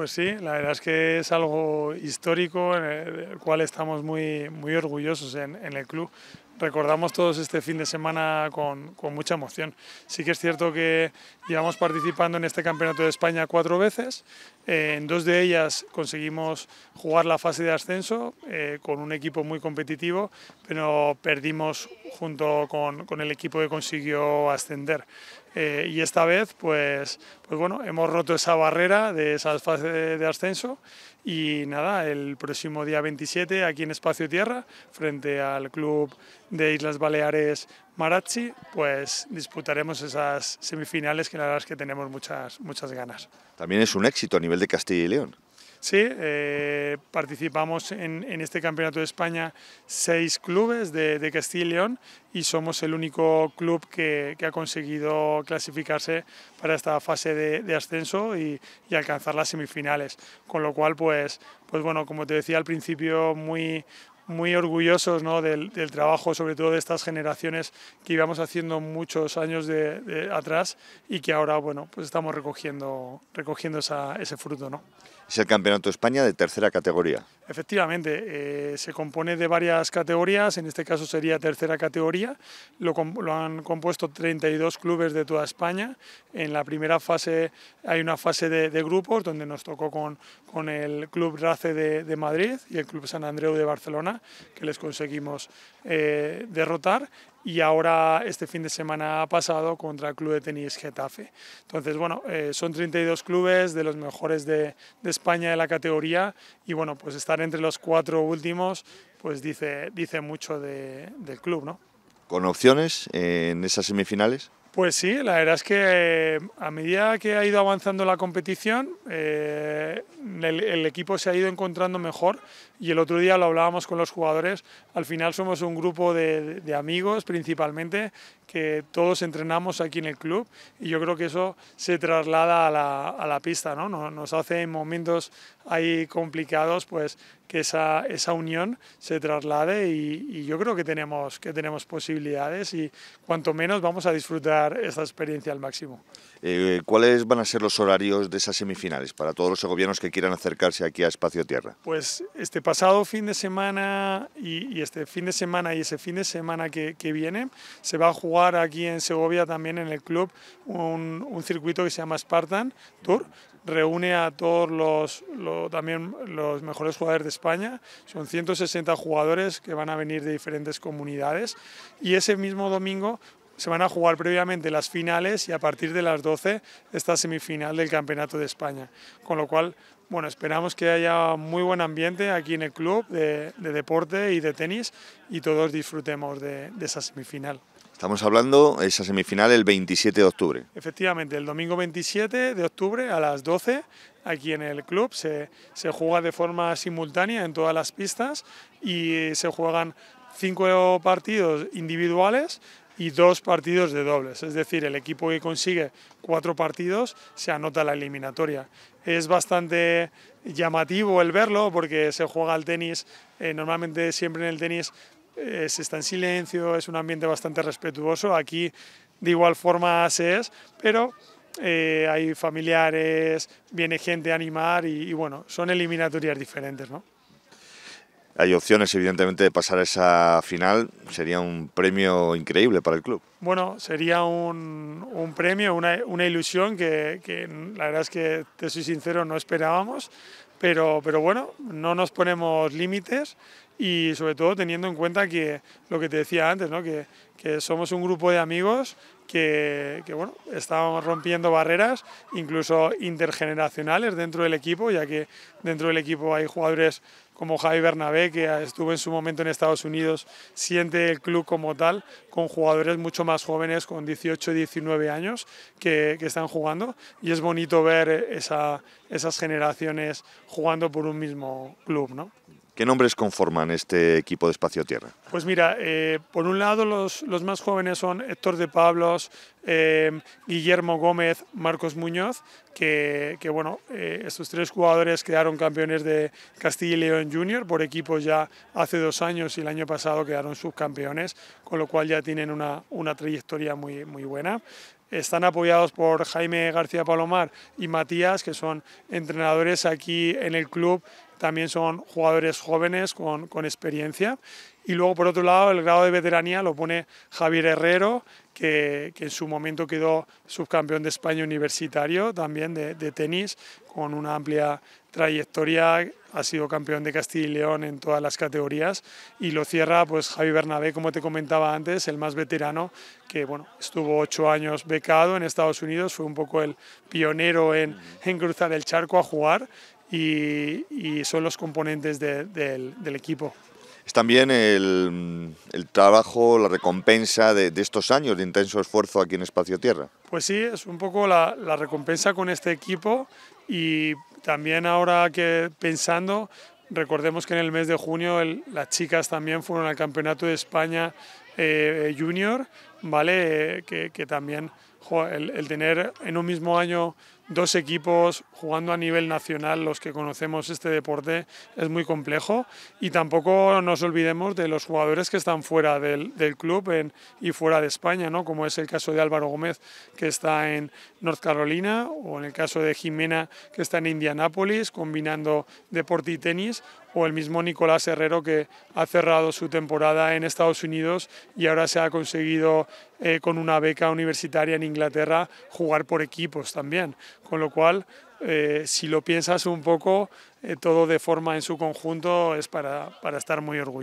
Pues sí, la verdad es que es algo histórico en el cual estamos muy, muy orgullosos en, el club. Recordamos todos este fin de semana con, mucha emoción. Sí que es cierto que llevamos participando en este Campeonato de España cuatro veces. Eh, en dos de ellas conseguimos jugar la fase de ascenso eh, con un equipo muy competitivo, pero perdimos junto con el equipo que consiguió ascender. Eh, y esta vez, pues, pues hemos roto esa barrera de esa fase de, ascenso y nada, el próximo día 27 aquí en Espacio Tierra, frente al club de Islas Baleares Marazzi, pues disputaremos esas semifinales que la que tenemos muchas, muchas ganas. También es un éxito a nivel de Castilla y León. Sí, eh, participamos en, este Campeonato de España seis clubes de, Castilla y León y somos el único club que, ha conseguido clasificarse para esta fase de, ascenso y, alcanzar las semifinales. Con lo cual, pues, pues bueno, como te decía al principio, muy, muy orgullosos del, trabajo, sobre todo de estas generaciones que íbamos haciendo muchos años de, atrás y que ahora bueno, pues estamos recogiendo, recogiendo esa, ese fruto. ¿no? Es el Campeonato de España de tercera categoría. Efectivamente, eh, se compone de varias categorías, en este caso sería tercera categoría, lo, han compuesto 32 clubes de toda España. En la primera fase hay una fase de, grupos donde nos tocó con, el Club Race de, Madrid y el Club San Andreu de Barcelona, que les conseguimos eh, derrotar y ahora este fin de semana ha pasado contra el Club de Tenis Getafe. Entonces, bueno, eh, son 32 clubes de los mejores de, España de la categoría y bueno, pues estar entre los cuatro últimos pues dice, dice mucho del club, ¿no? ¿Con opciones eh, en esas semifinales? Pues sí, la verdad es que eh, a medida que ha ido avanzando la competición, el, equipo se ha ido encontrando mejor, y el otro día lo hablábamos con los jugadores, al final somos un grupo de, de, amigos principalmente, que todos entrenamos aquí en el club y yo creo que eso se traslada a la, a la pista, ¿no? Nos, hace en momentos ahí complicados pues que esa, esa unión se traslade y, yo creo que tenemos, que tenemos posibilidades y cuanto menos vamos a disfrutar esta experiencia al máximo. Eh, ¿Cuáles van a ser los horarios de esas semifinales para todos los gobiernos que quieran acercarse aquí a Espacio Tierra? Pues este pasado fin de semana y, este fin de semana y ese fin de semana que, viene se va a jugar aquí en Segovia también en el club un, circuito que se llama Spartan Tour. Reúne a todos los, también los mejores jugadores de España. Son 160 jugadores que van a venir de diferentes comunidades. Y ese mismo domingo se van a jugar previamente las finales y a partir de las 12 esta semifinal del Campeonato de España. Con lo cual bueno, esperamos que haya muy buen ambiente aquí en el club de, deporte y de tenis y todos disfrutemos de, esa semifinal. Estamos hablando de esa semifinal el 27 de octubre. Efectivamente, el domingo 27 de octubre a las 12 aquí en el club se, se juega de forma simultánea en todas las pistas y se juegan cinco partidos individuales y dos partidos de dobles. Es decir, el equipo que consigue cuatro partidos se anota la eliminatoria. Es bastante llamativo el verlo porque se juega al tenis, eh, normalmente siempre en el tenis eh, se está en silencio, es un ambiente bastante respetuoso, aquí de igual forma se es, pero eh, hay familiares, viene gente a animar y, y bueno, son eliminatorias diferentes, ¿no? hay opciones, evidentemente, de pasar a esa final, sería un premio increíble para el club. Bueno, sería un, un premio, una, una ilusión que, que, la verdad es que, te soy sincero, no esperábamos, pero, pero bueno, no nos ponemos límites y sobre todo teniendo en cuenta que lo que te decía antes, que, somos un grupo de amigos que, que bueno, estábamos rompiendo barreras, incluso intergeneracionales dentro del equipo, ya que dentro del equipo hay jugadores como Javi Bernabé, que estuvo en su momento en Estados Unidos, siente el club como tal, con jugadores mucho más jóvenes, con 18, 19 años, que, que están jugando. Y es bonito ver esa, esas generaciones jugando por un mismo club. ¿no? ¿Qué nombres conforman este equipo de Espacio Tierra? Pues mira, eh, por un lado los, más jóvenes son Héctor de Pablos, eh, Guillermo Gómez, Marcos Muñoz, que, bueno, eh, estos tres jugadores quedaron campeones de Castilla y León Junior por equipos ya hace dos años y el año pasado quedaron subcampeones, con lo cual ya tienen una, trayectoria muy, muy buena. Están apoyados por Jaime García Palomar y Matías, que son entrenadores aquí en el club, también son jugadores jóvenes con, experiencia. Y luego, por otro lado, el grado de veteranía lo pone Javier Herrero, que, en su momento quedó subcampeón de España universitario también de, de tenis, con una amplia trayectoria, ha sido campeón de Castilla y León en todas las categorías y lo cierra pues Javi Bernabé, como te comentaba antes, el más veterano, que bueno, estuvo ocho años becado en Estados Unidos, fue un poco el pionero en, en cruzar el charco a jugar y, son los componentes del, equipo es también el, trabajo, la recompensa de, estos años de intenso esfuerzo aquí en Espacio Tierra. Pues sí, es un poco la, la recompensa con este equipo y también ahora que pensando, recordemos que en el mes de junio las chicas también fueron al Campeonato de España eh, Junior, ¿vale? Eh, que, también el, el tener en un mismo año dos equipos jugando a nivel nacional, los que conocemos este deporte, es muy complejo y tampoco nos olvidemos de los jugadores que están fuera del, club y fuera de España, ¿no? como es el caso de Álvaro Gómez que está en North Carolina o en el caso de Jimena que está en Indianápolis combinando deporte y tenis o el mismo Nicolás Herrero que ha cerrado su temporada en Estados Unidos y ahora se ha conseguido eh, con una beca universitaria en Inglaterra jugar por equipos también. Con lo cual, eh, si lo piensas un poco, eh, todo de forma en su conjunto es para, para estar muy orgulloso.